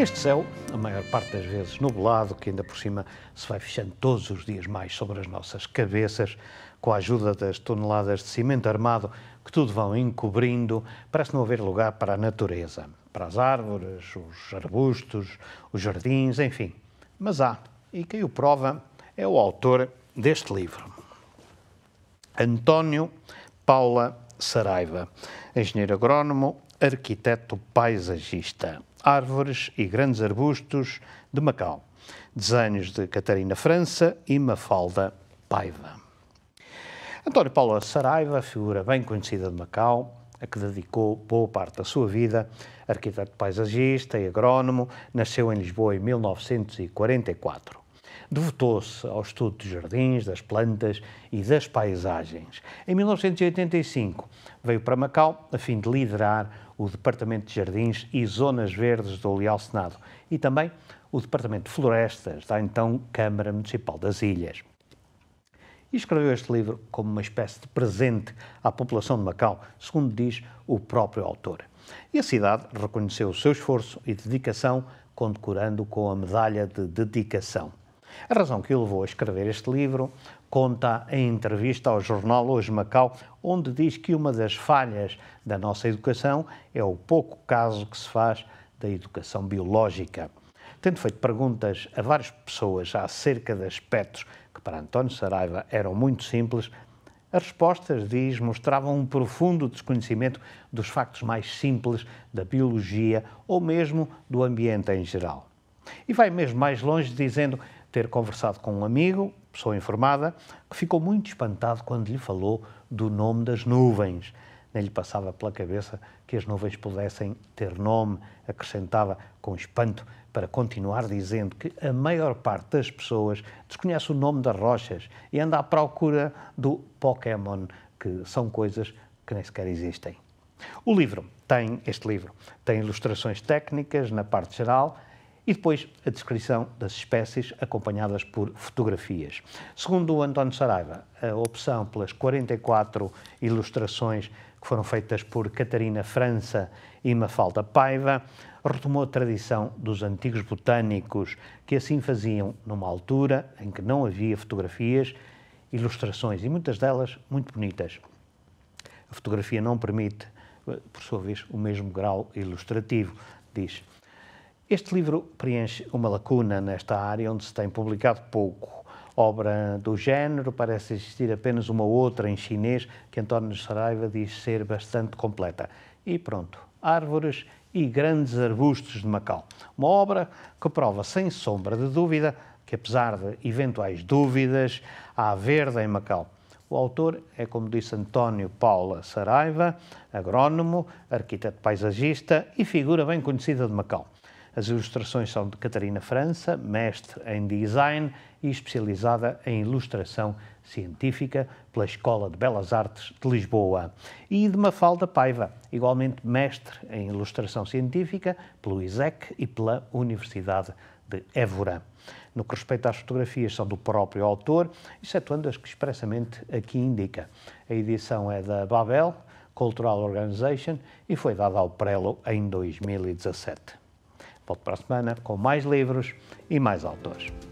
Este céu, a maior parte das vezes nublado, que ainda por cima se vai fechando todos os dias mais sobre as nossas cabeças, com a ajuda das toneladas de cimento armado que tudo vão encobrindo, parece não haver lugar para a natureza, para as árvores, os arbustos, os jardins, enfim. Mas há, e quem o prova é o autor deste livro, António Paula Saraiva, engenheiro agrónomo, arquiteto paisagista árvores e grandes arbustos de Macau. Desenhos de Catarina França e Mafalda Paiva. António Paulo Saraiva, figura bem conhecida de Macau, a que dedicou boa parte da sua vida, arquiteto paisagista e agrónomo, nasceu em Lisboa em 1944 devotou-se ao estudo dos jardins, das plantas e das paisagens. Em 1985, veio para Macau a fim de liderar o Departamento de Jardins e Zonas Verdes do Leal Senado e também o Departamento de Florestas da então Câmara Municipal das Ilhas. E escreveu este livro como uma espécie de presente à população de Macau, segundo diz o próprio autor. E a cidade reconheceu o seu esforço e dedicação, condecorando com a medalha de dedicação. A razão que o levou a escrever este livro conta em entrevista ao jornal Hoje Macau, onde diz que uma das falhas da nossa educação é o pouco caso que se faz da educação biológica. Tendo feito perguntas a várias pessoas acerca de aspectos que para António Saraiva eram muito simples, as respostas, diz, mostravam um profundo desconhecimento dos factos mais simples da biologia ou mesmo do ambiente em geral. E vai mesmo mais longe dizendo ter conversado com um amigo, pessoa informada, que ficou muito espantado quando lhe falou do nome das nuvens. Nem lhe passava pela cabeça que as nuvens pudessem ter nome, acrescentava com espanto para continuar dizendo que a maior parte das pessoas desconhece o nome das rochas e anda à procura do Pokémon, que são coisas que nem sequer existem. O livro tem este livro, tem ilustrações técnicas na parte geral e depois a descrição das espécies acompanhadas por fotografias. Segundo o António Saraiva, a opção pelas 44 ilustrações que foram feitas por Catarina França e Mafalda Paiva, retomou a tradição dos antigos botânicos, que assim faziam numa altura em que não havia fotografias, ilustrações, e muitas delas muito bonitas. A fotografia não permite, por sua vez, o mesmo grau ilustrativo, diz este livro preenche uma lacuna nesta área onde se tem publicado pouco. Obra do género, parece existir apenas uma outra em chinês que António Saraiva diz ser bastante completa. E pronto, árvores e grandes arbustos de Macau. Uma obra que prova, sem sombra de dúvida, que apesar de eventuais dúvidas, há verde em Macau. O autor é, como disse António Paula Saraiva, agrónomo, arquiteto paisagista e figura bem conhecida de Macau. As ilustrações são de Catarina França, mestre em design e especializada em ilustração científica pela Escola de Belas Artes de Lisboa. E de Mafalda Paiva, igualmente mestre em ilustração científica pelo ISEC e pela Universidade de Évora. No que respeita às fotografias, são do próprio autor, excetuando as que expressamente aqui indica. A edição é da Babel Cultural Organization e foi dada ao Prelo em 2017. Volto para a semana com mais livros e mais autores.